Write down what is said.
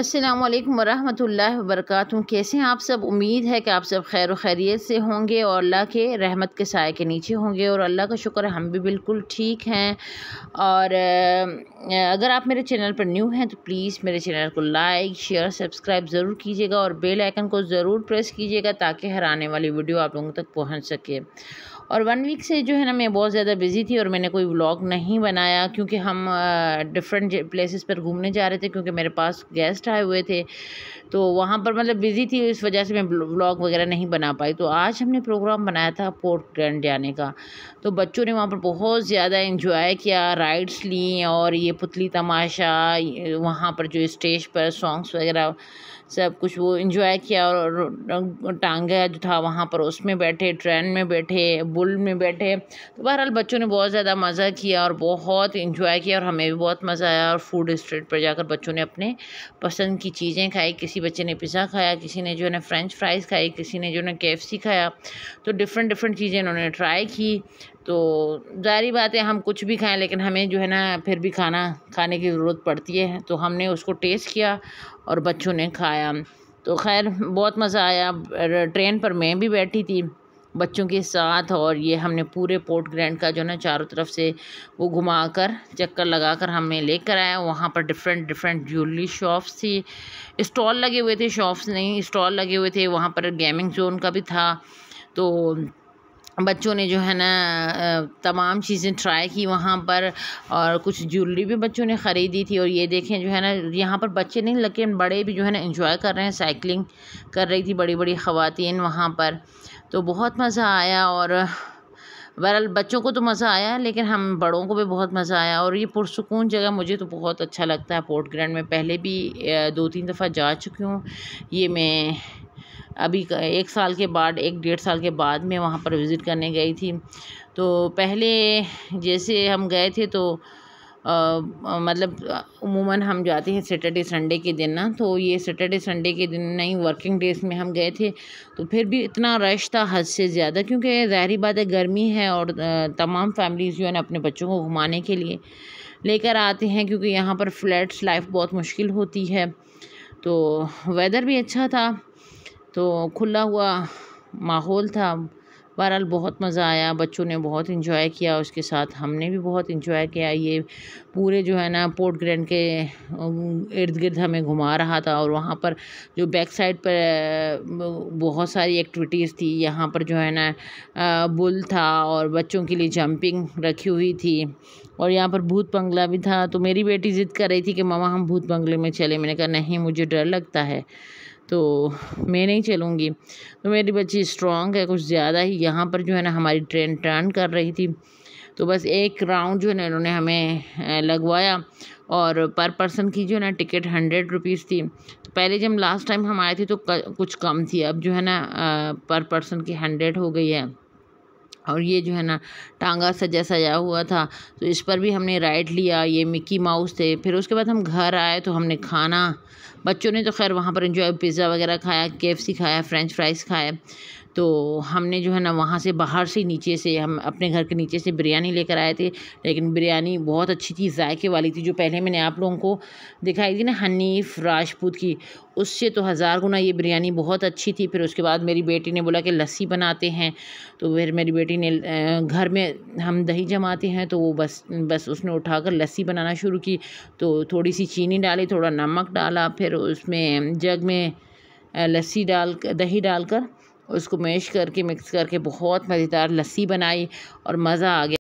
अस्सलाम वालेकुम वरहमतुल्लाहि कैसे हैं आप सब उम्मीद है कि आप सब खैर खैरियत से होंगे और अल्लाह के रहमत के साय के नीचे होंगे और अल्लाह का शुक्र हम भी बिल्कुल ठीक हैं और अगर आप मेरे चैनल पर न्यू हैं तो प्लीज़ मेरे चैनल को लाइक शेयर सब्सक्राइब ज़रूर कीजिएगा और बेल आइकन को ज़रूर प्रेस कीजिएगा ताकि हर आने वाली वीडियो आप लोगों तक पहुँच सके और वन वीक से जो है ना मैं बहुत ज़्यादा बिज़ी थी और मैंने कोई व्लॉग नहीं बनाया क्योंकि हम डिफरेंट प्लेसेस पर घूमने जा रहे थे क्योंकि मेरे पास गेस्ट आए हुए थे तो वहाँ पर मतलब बिज़ी थी इस वजह से मैं व्लॉग वगैरह नहीं बना पाई तो आज हमने प्रोग्राम बनाया था पोर्ट ग्रैंड जाने का तो बच्चों ने वहाँ पर बहुत ज़्यादा इंजॉय किया राइड्स ली और ये पुतली तमाशा वहाँ पर जो स्टेज पर सॉन्ग्स वगैरह सब कुछ वो इंजॉय किया और टांगा जो था वहाँ पर उसमें बैठे ट्रेन में बैठे पूल में बैठे तो बहरहाल बच्चों ने बहुत ज़्यादा मज़ा किया और बहुत इन्जॉय किया और हमें भी बहुत मज़ा आया और फूड स्ट्रीट पर जाकर बच्चों ने अपने पसंद की चीज़ें खाई किसी बच्चे ने पिज़्ज़ा खाया किसी ने जो है ना फ्रेंच फ्राइज़ खाई किसी ने जो है ना के खाया तो डिफरेंट डिफरेंट चीज़ें उन्होंने ट्राई की तो जारी बात है हम कुछ भी खाएं लेकिन हमें जो है ना फिर भी खाना खाने की ज़रूरत पड़ती है तो हमने उसको टेस्ट किया और बच्चों ने खाया तो खैर बहुत मज़ा आया ट्रेन पर मैं भी बैठी थी बच्चों के साथ और ये हमने पूरे पोर्ट ग्रैंड का जो ना चारों तरफ से वो घुमा कर चक्कर लगा कर हमें लेकर आया वहाँ पर डिफरेंट डिफरेंट ज्वेलरी शॉप्स थी स्टॉल लगे हुए थे शॉप्स नहीं स्टॉल लगे हुए थे वहाँ पर गेमिंग जोन का भी था तो बच्चों ने जो है ना तमाम चीज़ें ट्राई की वहाँ पर और कुछ ज्वेलरी भी बच्चों ने ख़रीदी थी और ये देखें जो है ना यहाँ पर बच्चे नहीं लेकिन बड़े भी जो है ना इन्जॉय कर रहे हैं साइकिलिंग कर रही थी बड़ी बड़ी ख़वातीन वहाँ पर तो बहुत मज़ा आया और बहरहाल बच्चों को तो मज़ा आया लेकिन हम बड़ों को भी बहुत मज़ा आया और ये पुरसकून जगह मुझे तो बहुत अच्छा लगता है पोर्ट ग्रैंड में पहले भी दो तीन दफ़ा जा चुकी हूँ ये मैं अभी एक साल के बाद एक डेढ़ साल के बाद मैं वहाँ पर विज़िट करने गई थी तो पहले जैसे हम गए थे तो आ, आ, मतलब उमूमन हम जाते हैं सैटरडे संडे के दिन ना तो ये सैटरडे संडे के दिन नहीं वर्किंग डेज में हम गए थे तो फिर भी इतना रश था हद से ज़्यादा क्योंकि ज़ाहरी बात है गर्मी है और तमाम फैमिलीज़ जो है ना अपने बच्चों को घुमाने के लिए लेकर आते हैं क्योंकि यहाँ पर फ्लैट्स लाइफ बहुत मुश्किल होती है तो वेदर भी अच्छा था तो खुला हुआ माहौल था बहरहाल बहुत मज़ा आया बच्चों ने बहुत इन्जॉय किया उसके साथ हमने भी बहुत इन्जॉय किया ये पूरे जो है ना पोर्ट ग्रैंड के इर्द गिर्द हमें घुमा रहा था और वहाँ पर जो बैक साइड पर बहुत सारी एक्टिविटीज़ थी यहाँ पर जो है ना बुल था और बच्चों के लिए जंपिंग रखी हुई थी और यहाँ पर भूत बंगला भी था तो मेरी बेटी ज़िद कर रही थी कि मामा हम भूत बंगले में चले मैंने कहा नहीं मुझे डर लगता है तो मैं नहीं चलूँगी तो मेरी बच्ची स्ट्रॉन्ग है कुछ ज़्यादा ही यहाँ पर जो है ना हमारी ट्रेन टर्न कर रही थी तो बस एक राउंड जो है ना इन्होंने हमें लगवाया और पर पर्सन की जो है ना टिकट हंड्रेड रुपीज़ थी तो पहले जब लास्ट टाइम हम आए थे तो कुछ कम थी अब जो है ना पर पर्सन की हंड्रेड हो गई है और ये जो है ना टांगा सजा सजा हुआ था तो इस पर भी हमने राइड लिया ये मिक्की माउस थे फिर उसके बाद हम घर आए तो हमने खाना बच्चों ने तो खैर वहाँ पर इन्जॉय पिज़्ज़ा वगैरह खाया के खाया फ़्रेंच फ्राइज़ खाया तो हमने जो है ना वहाँ से बाहर से नीचे से हम अपने घर के नीचे से बिरयानी लेकर आए थे लेकिन बिरयानी बहुत अच्छी थी जायके वाली थी जो पहले मैंने आप लोगों को दिखाई थी ना हनीफ राजपूत की उससे तो हज़ार गुना ये बिरयानी बहुत अच्छी थी फिर उसके बाद मेरी बेटी ने बोला कि लस्सी बनाते हैं तो फिर मेरी बेटी ने घर में हम दही जमाते हैं तो वो बस बस उसने उठाकर लस्सी बनाना शुरू की तो थोड़ी सी चीनी डाली थोड़ा नमक डाला फिर फिर उसमें जग में लस्सी डाल दही डालकर उसको मैश करके मिक्स करके बहुत मज़ेदार लस्सी बनाई और मज़ा आ गया